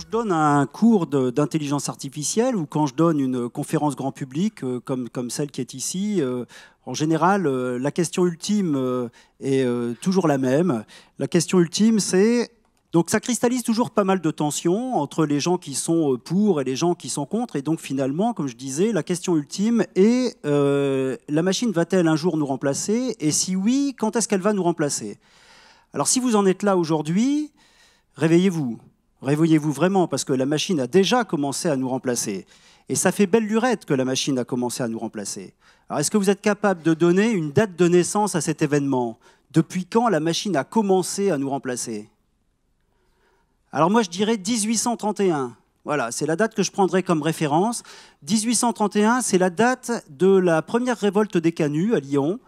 je donne un cours d'intelligence artificielle ou quand je donne une conférence grand public euh, comme, celle qui est ici, euh, en général, euh, la question ultime est toujours la même. La question ultime, c'est... Donc ça cristallise toujours pas mal de tensions entre les gens qui sont pour et les gens qui sont contre. Et donc finalement, comme je disais, la question ultime est la machine va-t-elle un jour nous remplacer Et si oui, quand est-ce qu'elle va nous remplacer Alors si vous en êtes là aujourd'hui, réveillez-vous. Réveillez-vous vraiment, parce que la machine a déjà commencé à nous remplacer. Et ça fait belle lurette que la machine a commencé à nous remplacer. Alors est-ce que vous êtes capable de donner une date de naissance à cet événement Depuis quand la machine a commencé à nous remplacer Alors moi je dirais 1831. Voilà, c'est la date que je prendrai comme référence. 1831, c'est la date de la première révolte des Canuts à Lyon.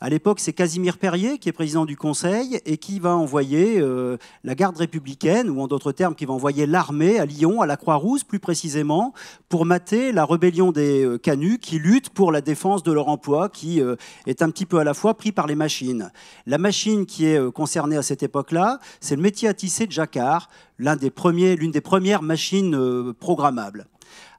À l'époque, c'est Casimir Perrier qui est président du Conseil et qui va envoyer euh, la garde républicaine, ou en d'autres termes, qui va envoyer l'armée à Lyon, à la Croix-Rousse plus précisément, pour mater la rébellion des euh, Canuts qui luttent pour la défense de leur emploi, qui euh, est un petit peu à la fois pris par les machines. La machine qui est concernée à cette époque-là, c'est le métier à tisser de Jacquard, l'une des premières machines programmables.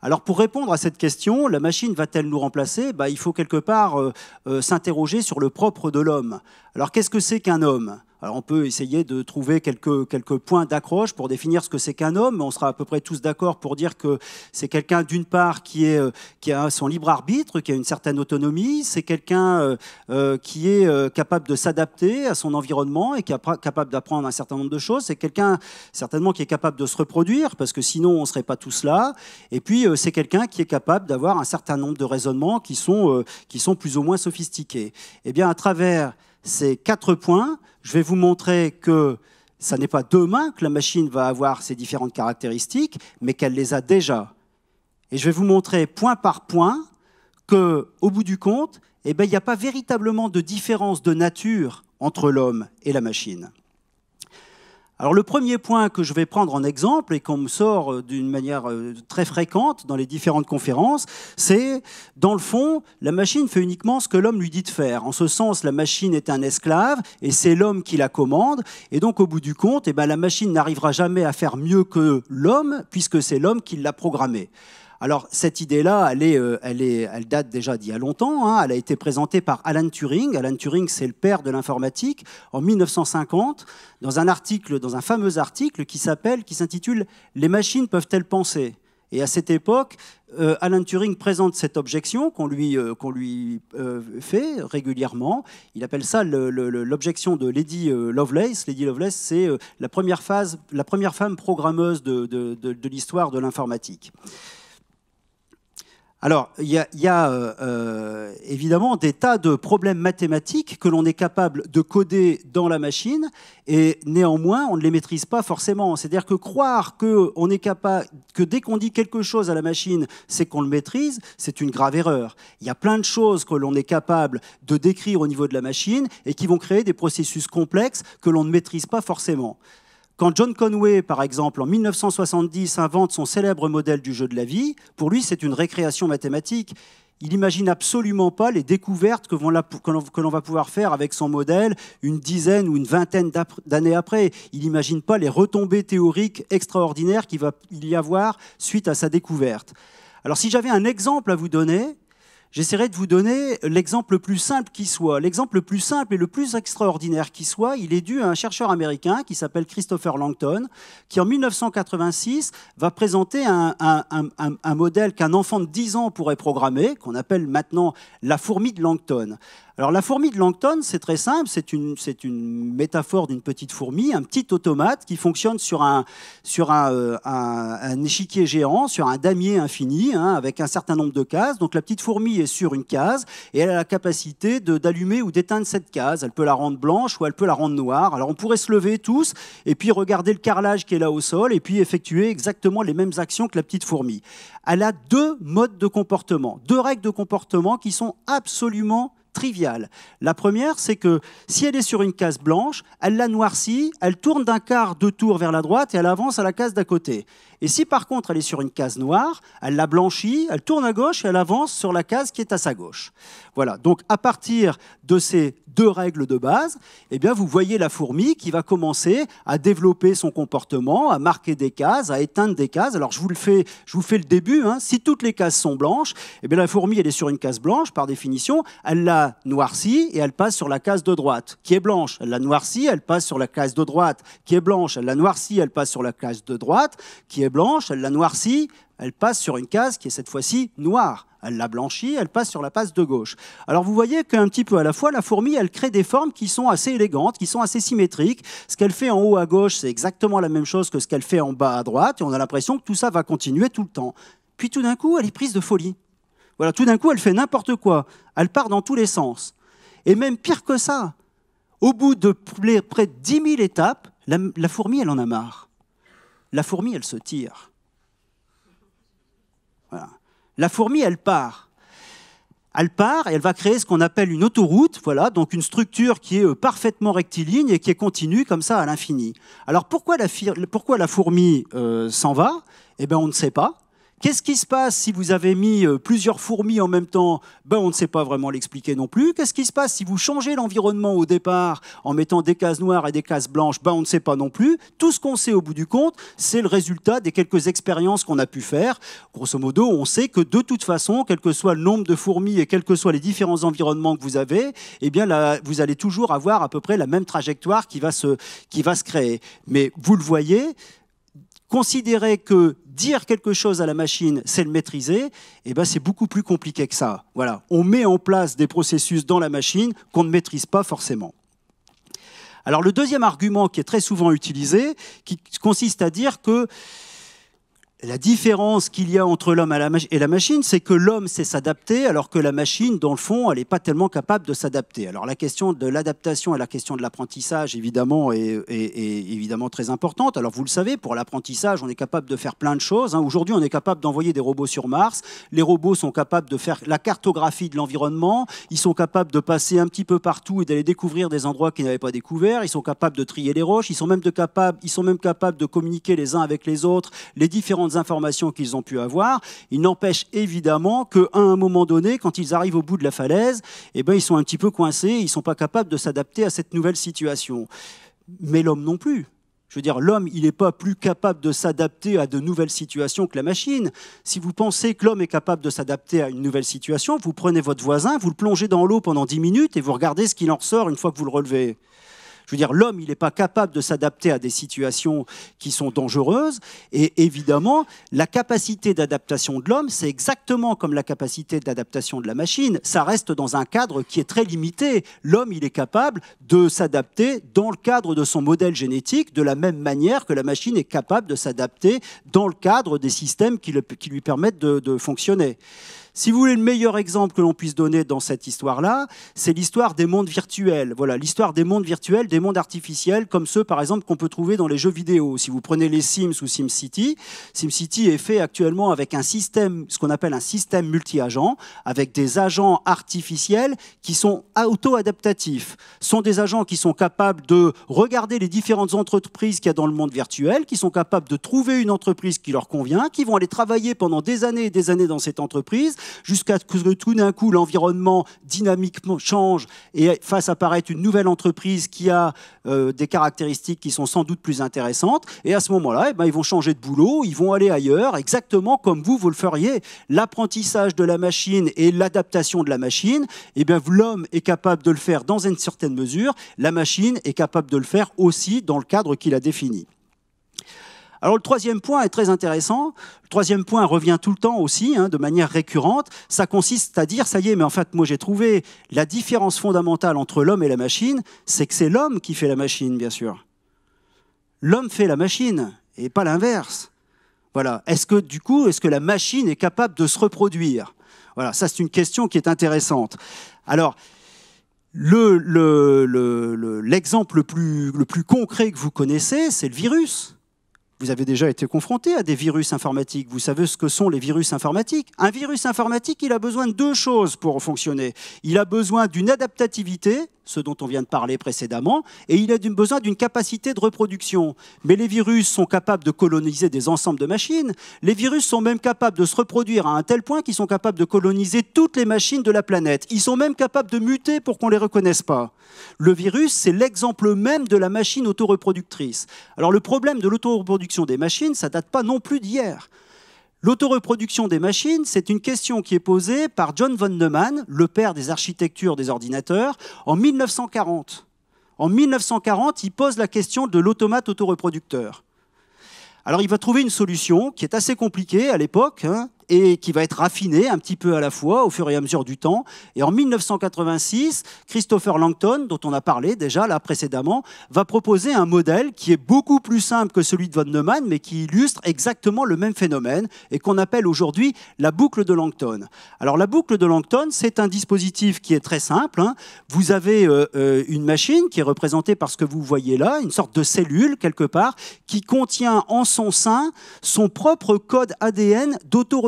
Alors pour répondre à cette question, la machine va-t-elle nous remplacer bah, Il faut quelque part euh, euh, s'interroger sur le propre de l'homme. Alors qu'est-ce que c'est qu'un homme alors on peut essayer de trouver quelques, quelques points d'accroche pour définir ce que c'est qu'un homme. On sera à peu près tous d'accord pour dire que c'est quelqu'un d'une part qui, euh, a son libre arbitre, qui a une certaine autonomie, c'est quelqu'un euh, euh, qui est capable de s'adapter à son environnement et qui est capable d'apprendre un certain nombre de choses, c'est quelqu'un certainement qui est capable de se reproduire parce que sinon on ne serait pas tous là. Et puis c'est quelqu'un qui est capable d'avoir un certain nombre de raisonnements qui sont, qui sont plus ou moins sophistiqués. Eh bien à travers ces quatre points, je vais vous montrer que ça n'est pas demain que la machine va avoir ces différentes caractéristiques, mais qu'elle les a déjà. Et je vais vous montrer point par point que, au bout du compte, eh ben, il n'y a pas véritablement de différence de nature entre l'homme et la machine. Alors le premier point que je vais prendre en exemple et qu'on me sort euh, d'une manière euh, très fréquente dans les différentes conférences, c'est dans le fond, la machine fait uniquement ce que l'homme lui dit de faire. En ce sens, la machine est un esclave et c'est l'homme qui la commande. Et donc au bout du compte, eh ben, la machine n'arrivera jamais à faire mieux que l'homme puisque c'est l'homme qui l'a programmée. Alors cette idée-là, euh, elle, date déjà d'il y a longtemps. Hein. Elle a été présentée par Alan Turing. Alan Turing, c'est le père de l'informatique, en 1950, dans un article, dans un fameux article qui s'intitule Les machines peuvent-elles penser et à cette époque, euh, Alan Turing présente cette objection qu'on lui, euh, fait régulièrement. Il appelle ça l'objection de Lady Lovelace. Lady Lovelace, c'est la, première femme programmeuse de l'histoire de l'informatique. Alors, il y a, euh, euh, évidemment des tas de problèmes mathématiques que l'on est capable de coder dans la machine, et néanmoins, on ne les maîtrise pas forcément. C'est-à-dire que croire que, on est que dès qu'on dit quelque chose à la machine, c'est qu'on le maîtrise, c'est une grave erreur. Il y a plein de choses que l'on est capable de décrire au niveau de la machine et qui vont créer des processus complexes que l'on ne maîtrise pas forcément. Quand John Conway, par exemple, en 1970, invente son célèbre modèle du jeu de la vie, pour lui, c'est une récréation mathématique. Il n'imagine absolument pas les découvertes que, l'on va pouvoir faire avec son modèle une dizaine ou une vingtaine d'années après. Il n'imagine pas les retombées théoriques extraordinaires qu'il va y avoir suite à sa découverte. Alors si j'avais un exemple à vous donner, J'essaierai de vous donner l'exemple le plus simple qui soit. L'exemple le plus simple et le plus extraordinaire qui soit, il est dû à un chercheur américain qui s'appelle Christopher Langton, qui en 1986 va présenter un, un modèle qu'un enfant de 10 ans pourrait programmer, qu'on appelle maintenant la fourmi de Langton. Alors la fourmi de Langton, c'est très simple, c'est une, une, métaphore d'une petite fourmi, un petit automate qui fonctionne sur un, sur un, euh, échiquier géant, sur un damier infini, hein, avec un certain nombre de cases. Donc la petite fourmi est sur une case et elle a la capacité d'allumer ou d'éteindre cette case. Elle peut la rendre blanche ou elle peut la rendre noire. Alors on pourrait se lever tous et puis regarder le carrelage qui est là au sol et puis effectuer exactement les mêmes actions que la petite fourmi. Elle a deux modes de comportement, deux règles de comportement qui sont absolument la première, c'est que si elle est sur une case blanche, elle la noircit, elle tourne d'un quart de tour vers la droite et elle avance à la case d'à côté. Et si par contre elle est sur une case noire, elle la blanchit, elle tourne à gauche et elle avance sur la case qui est à sa gauche. Voilà, donc à partir de ces deux règles de base, eh bien vous voyez la fourmi qui va commencer à développer son comportement, à marquer des cases, à éteindre des cases. Alors je vous le fais, je vous fais le début. Hein. Si toutes les cases sont blanches, eh bien la fourmi elle est sur une case blanche par définition. Elle la noircit et elle passe sur la case de droite qui est blanche. Elle la noircit, elle passe sur la case de droite qui est blanche. Elle la noircit, elle passe sur la case de droite qui est blanche, elle la noircit, elle passe sur une case qui est cette fois-ci noire. Elle la blanchit, elle passe sur la passe de gauche. Alors vous voyez qu'un petit peu à la fois, la fourmi, elle crée des formes qui sont assez élégantes, qui sont assez symétriques. Ce qu'elle fait en haut à gauche, c'est exactement la même chose que ce qu'elle fait en bas à droite, et on a l'impression que tout ça va continuer tout le temps. Puis tout d'un coup, elle est prise de folie. Voilà, tout d'un coup, elle fait n'importe quoi. Elle part dans tous les sens. Et même pire que ça, au bout de près de 10 000 étapes, la fourmi, elle en a marre. La fourmi, elle se tire. La fourmi, elle part. Elle part et elle va créer ce qu'on appelle une autoroute, voilà, donc une structure qui est euh, parfaitement rectiligne et qui est continue comme ça à l'infini. Alors pourquoi la, fourmi euh, s'en va Eh bien, on ne sait pas. Qu'est-ce qui se passe si vous avez mis euh, plusieurs fourmis en même temps ben, On ne sait pas vraiment l'expliquer non plus. Qu'est-ce qui se passe si vous changez l'environnement au départ en mettant des cases noires et des cases blanches ben, On ne sait pas non plus. Tout ce qu'on sait au bout du compte, c'est le résultat des quelques expériences qu'on a pu faire. Grosso modo, on sait que de toute façon, quel que soit le nombre de fourmis et quels que soient les différents environnements que vous avez, eh bien là, vous allez toujours avoir à peu près la même trajectoire qui va se, qui va se créer. Mais vous le voyez, Considérer que dire quelque chose à la machine, c'est le maîtriser, eh ben c'est beaucoup plus compliqué que ça. Voilà, on met en place des processus dans la machine qu'on ne maîtrise pas forcément. Alors le deuxième argument qui est très souvent utilisé, qui consiste à dire que la différence qu'il y a entre l'homme et la machine, c'est que l'homme sait s'adapter, alors que la machine, dans le fond, elle n'est pas tellement capable de s'adapter. Alors la question de l'adaptation et la question de l'apprentissage, évidemment, est, évidemment très importante. Alors vous le savez, pour l'apprentissage, on est capable de faire plein de choses. Hein. Aujourd'hui, on est capable d'envoyer des robots sur Mars. Les robots sont capables de faire la cartographie de l'environnement. Ils sont capables de passer un petit peu partout et d'aller découvrir des endroits qu'ils n'avaient pas découverts. Ils sont capables de trier les roches. Ils sont même, capables, ils sont même capables de communiquer les uns avec les autres. Les différentes informations qu'ils ont pu avoir. Il n'empêche évidemment qu'à un moment donné, quand ils arrivent au bout de la falaise, eh ben, ils sont un petit peu coincés, ils ne sont pas capables de s'adapter à cette nouvelle situation. Mais l'homme non plus. Je veux dire, l'homme, il n'est pas plus capable de s'adapter à de nouvelles situations que la machine. Si vous pensez que l'homme est capable de s'adapter à une nouvelle situation, vous prenez votre voisin, vous le plongez dans l'eau pendant 10 minutes et vous regardez ce qu'il en ressort une fois que vous le relevez. Je veux dire, l'homme, il n'est pas capable de s'adapter à des situations qui sont dangereuses. Et évidemment, la capacité d'adaptation de l'homme, c'est exactement comme la capacité d'adaptation de la machine. Ça reste dans un cadre qui est très limité. L'homme, il est capable de s'adapter dans le cadre de son modèle génétique, de la même manière que la machine est capable de s'adapter dans le cadre des systèmes qui, lui permettent de fonctionner. Si vous voulez le meilleur exemple que l'on puisse donner dans cette histoire-là, c'est l'histoire des mondes virtuels. Voilà, l'histoire des mondes virtuels, des mondes artificiels, comme ceux par exemple qu'on peut trouver dans les jeux vidéo. Si vous prenez les Sims ou SimCity, SimCity est fait actuellement avec un système, ce qu'on appelle un système multi-agent, avec des agents artificiels qui sont auto-adaptatifs. Ce sont des agents qui sont capables de regarder les différentes entreprises qu'il y a dans le monde virtuel, qui sont capables de trouver une entreprise qui leur convient, qui vont aller travailler pendant des années et des années dans cette entreprise jusqu'à ce que tout d'un coup l'environnement dynamiquement change et fasse apparaître une nouvelle entreprise qui a euh, des caractéristiques qui sont sans doute plus intéressantes. Et à ce moment-là, eh ben, ils vont changer de boulot, ils vont aller ailleurs, exactement comme vous, vous le feriez. L'apprentissage de la machine et l'adaptation de la machine, eh l'homme est capable de le faire dans une certaine mesure, la machine est capable de le faire aussi dans le cadre qu'il a défini. Alors le troisième point est très intéressant. Le troisième point revient tout le temps aussi, hein, de manière récurrente. Ça consiste à dire, ça y est, mais en fait, moi j'ai trouvé la différence fondamentale entre l'homme et la machine, c'est que c'est l'homme qui fait la machine, bien sûr. L'homme fait la machine, et pas l'inverse. Voilà. Est-ce que du coup, est-ce que la machine est capable de se reproduire Voilà, ça c'est une question qui est intéressante. Alors, l'exemple le plus concret que vous connaissez, c'est le virus. Vous avez déjà été confronté à des virus informatiques. Vous savez ce que sont les virus informatiques. Un virus informatique, il a besoin de deux choses pour fonctionner. Il a besoin d'une adaptativité, ce dont on vient de parler précédemment, et il a besoin d'une capacité de reproduction. Mais les virus sont capables de coloniser des ensembles de machines, les virus sont même capables de se reproduire à un tel point qu'ils sont capables de coloniser toutes les machines de la planète. Ils sont même capables de muter pour qu'on ne les reconnaisse pas. Le virus, c'est l'exemple même de la machine autoreproductrice. Alors le problème de l'autoreproduction des machines, ça date pas non plus d'hier. L'autoreproduction des machines, c'est une question qui est posée par John von Neumann, le père des architectures des ordinateurs, en 1940. En 1940, il pose la question de l'automate autoreproducteur. Alors il va trouver une solution qui est assez compliquée à l'époque, hein et qui va être raffiné un petit peu à la fois au fur et à mesure du temps. Et en 1986, Christopher Langton, dont on a parlé déjà là précédemment, va proposer un modèle qui est beaucoup plus simple que celui de von Neumann, mais qui illustre exactement le même phénomène et qu'on appelle aujourd'hui la boucle de Langton. Alors la boucle de Langton, c'est un dispositif qui est très simple. Hein. Vous avez euh, euh, une machine qui est représentée par ce que vous voyez là, une sorte de cellule quelque part, qui contient en son sein son propre code ADN dauto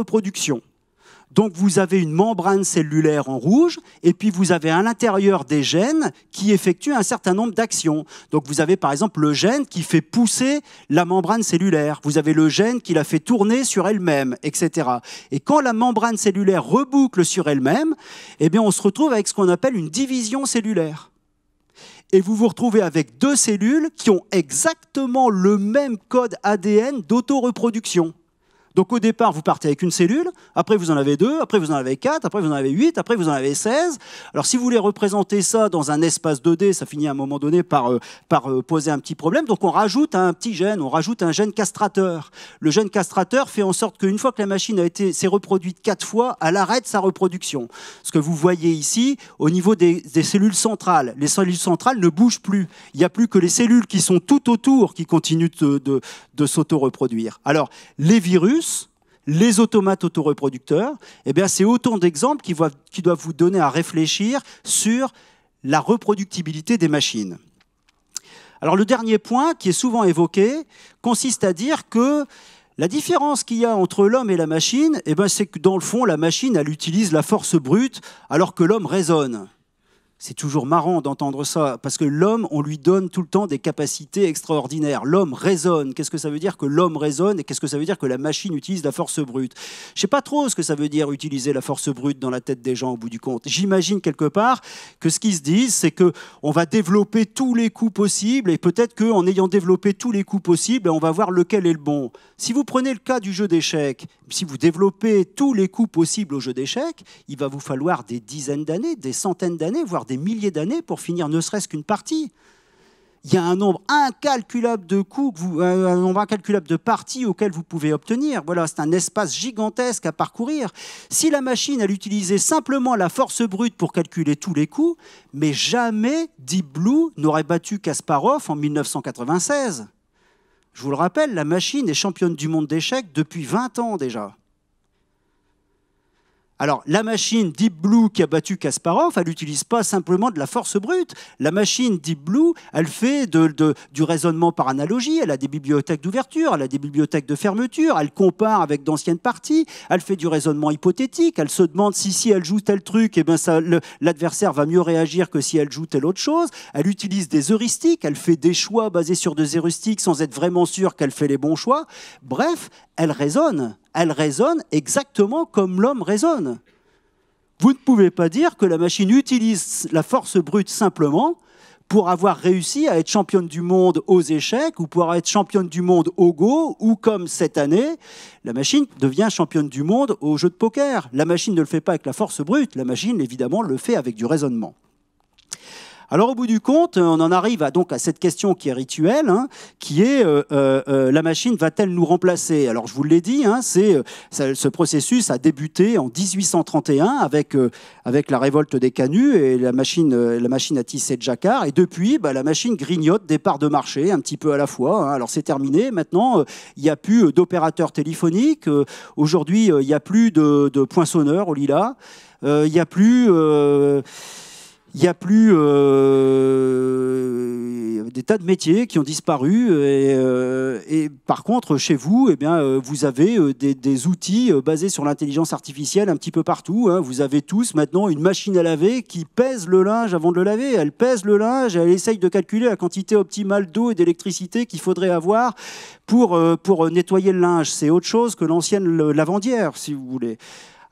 donc vous avez une membrane cellulaire en rouge, et puis vous avez à l'intérieur des gènes qui effectuent un certain nombre d'actions. Donc vous avez par exemple le gène qui fait pousser la membrane cellulaire, vous avez le gène qui la fait tourner sur elle-même, etc. Et quand la membrane cellulaire reboucle sur elle-même, eh bien on se retrouve avec ce qu'on appelle une division cellulaire et vous vous retrouvez avec deux cellules qui ont exactement le même code ADN d'autoreproduction. Donc au départ, vous partez avec une cellule, après vous en avez deux, après vous en avez quatre, après vous en avez huit, après vous en avez seize. Alors si vous voulez représenter ça dans un espace 2D, ça finit à un moment donné par, euh, euh, poser un petit problème. Donc on rajoute un petit gène, on rajoute un gène castrateur. Le gène castrateur fait en sorte qu'une fois que la machine a été s'est reproduite quatre fois, elle arrête sa reproduction. Ce que vous voyez ici, au niveau des, cellules centrales, les cellules centrales ne bougent plus. Il n'y a plus que les cellules qui sont tout autour qui continuent de, de, de s'auto-reproduire. Alors les virus les automates autoreproducteurs, eh c'est autant d'exemples qui, doivent vous donner à réfléchir sur la reproductibilité des machines. Alors le dernier point, qui est souvent évoqué, consiste à dire que la différence qu'il y a entre l'homme et la machine, eh c'est que dans le fond, la machine, elle utilise la force brute, alors que l'homme raisonne. C'est toujours marrant d'entendre ça, parce que l'homme, on lui donne tout le temps des capacités extraordinaires. L'homme raisonne. Qu'est-ce que ça veut dire que l'homme raisonne et qu'est-ce que ça veut dire que la machine utilise la force brute Je ne sais pas trop ce que ça veut dire utiliser la force brute dans la tête des gens au bout du compte. J'imagine quelque part que ce qu'ils se disent, c'est que on va développer tous les coups possibles et peut-être qu'en ayant développé tous les coups possibles, on va voir lequel est le bon. Si vous prenez le cas du jeu d'échecs, si vous développez tous les coups possibles au jeu d'échecs, il va vous falloir des dizaines d'années, des centaines d'années, voire des des milliers d'années pour finir ne serait-ce qu'une partie. Il y a un nombre incalculable de coûts, euh, un nombre incalculable de parties auxquelles vous pouvez obtenir. Voilà, c'est un espace gigantesque à parcourir. Si la machine allait utiliser simplement la force brute pour calculer tous les coûts, mais jamais Deep Blue n'aurait battu Kasparov en 1996. Je vous le rappelle, la machine est championne du monde d'échecs depuis 20 ans déjà. Alors, la machine Deep Blue qui a battu Kasparov, elle n'utilise pas simplement de la force brute. La machine Deep Blue, elle fait du raisonnement par analogie. Elle a des bibliothèques d'ouverture, elle a des bibliothèques de fermeture, elle compare avec d'anciennes parties, elle fait du raisonnement hypothétique, elle se demande si si elle joue tel truc, eh ben l'adversaire va mieux réagir que si elle joue telle autre chose. Elle utilise des heuristiques, elle fait des choix basés sur des heuristiques sans être vraiment sûr qu'elle fait les bons choix. Bref, elle raisonne. Elle raisonne exactement comme l'homme raisonne. Vous ne pouvez pas dire que la machine utilise la force brute simplement pour avoir réussi à être championne du monde aux échecs ou pour être championne du monde au go ou comme cette année, la machine devient championne du monde au jeu de poker. La machine ne le fait pas avec la force brute, la machine évidemment le fait avec du raisonnement. Alors au bout du compte, euh, on en arrive à, donc à cette question qui est rituelle, hein, qui est euh, euh, la machine va-t-elle nous remplacer Alors je vous l'ai dit, hein, c'est, ce processus a débuté en 1831 avec, avec la révolte des canuts et la machine, la machine à tisser de Jacquard. Et depuis, bah, la machine grignote des parts de marché un petit peu à la fois. Hein. Alors c'est terminé. Maintenant, il n'y a plus d'opérateurs téléphoniques. Aujourd'hui, il n'y a plus de, de poinçonneurs au Lila. Il n'y a plus... Il n'y a plus euh, des tas de métiers qui ont disparu. Et, euh, par contre, chez vous, eh bien, euh, vous avez des, outils basés sur l'intelligence artificielle un petit peu partout. Hein. Vous avez tous maintenant une machine à laver qui pèse le linge avant de le laver. Elle pèse le linge, et elle essaye de calculer la quantité optimale d'eau et d'électricité qu'il faudrait avoir pour, pour nettoyer le linge. C'est autre chose que l'ancienne lavandière, si vous voulez.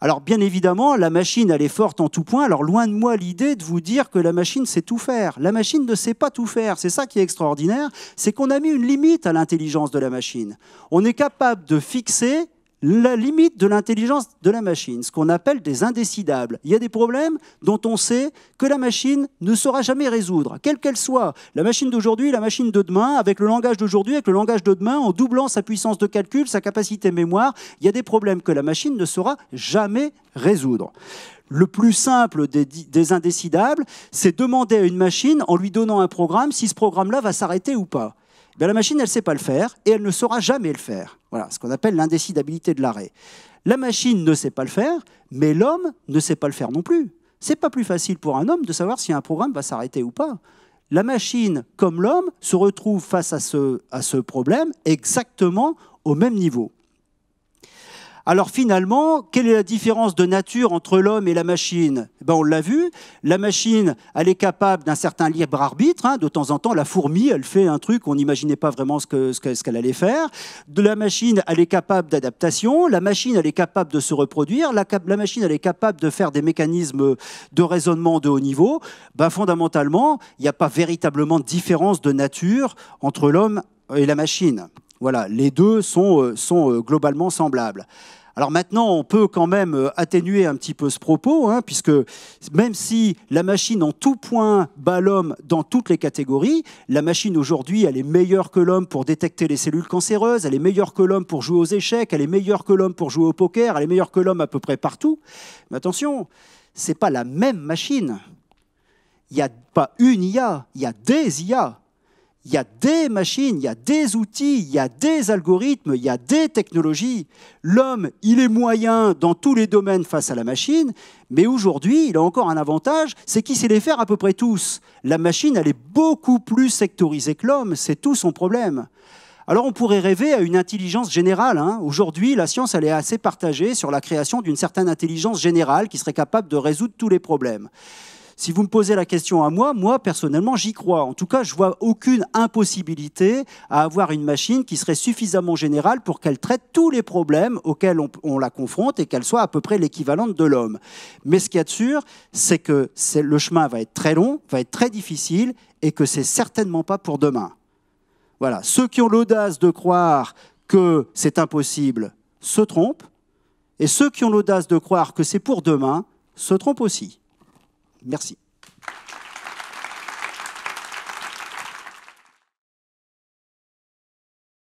Alors bien évidemment, la machine, elle est forte en tout point. Alors loin de moi l'idée de vous dire que la machine sait tout faire. La machine ne sait pas tout faire. C'est ça qui est extraordinaire, c'est qu'on a mis une limite à l'intelligence de la machine. On est capable de fixer la limite de l'intelligence de la machine, ce qu'on appelle des indécidables. Il y a des problèmes dont on sait que la machine ne saura jamais résoudre, quelle qu'elle soit. La machine d'aujourd'hui, la machine de demain, avec le langage d'aujourd'hui, avec le langage de demain, en doublant sa puissance de calcul, sa capacité mémoire, il y a des problèmes que la machine ne saura jamais résoudre. Le plus simple des, des indécidables, c'est demander à une machine, en lui donnant un programme, si ce programme-là va s'arrêter ou pas. Ben, la machine, elle ne sait pas le faire et elle ne saura jamais le faire. Voilà ce qu'on appelle l'indécidabilité de l'arrêt. La machine ne sait pas le faire, mais l'homme ne sait pas le faire non plus. C'est pas plus facile pour un homme de savoir si un programme va s'arrêter ou pas. La machine, comme l'homme, se retrouve face à ce problème exactement au même niveau. Alors finalement, quelle est la différence de nature entre l'homme et la machine eh ben, On l'a vu, la machine, elle est capable d'un certain libre arbitre. Hein. de temps en temps, la fourmi, elle fait un truc, on n'imaginait pas vraiment ce qu'elle allait faire. De la machine, elle est capable d'adaptation, la machine, elle est capable de se reproduire, la, machine, elle est capable de faire des mécanismes de raisonnement de haut niveau. Ben, fondamentalement, il n'y a pas véritablement de différence de nature entre l'homme et la machine. Voilà, les deux sont, euh, euh, globalement semblables. Alors maintenant, on peut quand même euh, atténuer un petit peu ce propos, hein, puisque même si la machine en tout point bat l'homme dans toutes les catégories, la machine aujourd'hui, elle est meilleure que l'homme pour détecter les cellules cancéreuses, elle est meilleure que l'homme pour jouer aux échecs, elle est meilleure que l'homme pour jouer au poker, elle est meilleure que l'homme à peu près partout. Mais attention, c'est pas la même machine. Il n'y a pas une IA, il y a des IA il y a des machines, il y a des outils, il y a des algorithmes, il y a des technologies. L'homme, il est moyen dans tous les domaines face à la machine, mais aujourd'hui, il a encore un avantage, c'est qu'il sait les faire à peu près tous. La machine, elle est beaucoup plus sectorisée que l'homme, c'est tout son problème. Alors on pourrait rêver à une intelligence générale. Hein. Aujourd'hui, la science, elle est assez partagée sur la création d'une certaine intelligence générale qui serait capable de résoudre tous les problèmes. Si vous me posez la question à moi, moi personnellement j'y crois. En tout cas, je vois aucune impossibilité à avoir une machine qui serait suffisamment générale pour qu'elle traite tous les problèmes auxquels on, la confronte et qu'elle soit à peu près l'équivalente de l'homme. Mais ce qui est sûr, c'est que le chemin va être très long, va être très difficile et que c'est certainement pas pour demain. Voilà, ceux qui ont l'audace de croire que c'est impossible se trompent, et ceux qui ont l'audace de croire que c'est pour demain se trompent aussi. Merci.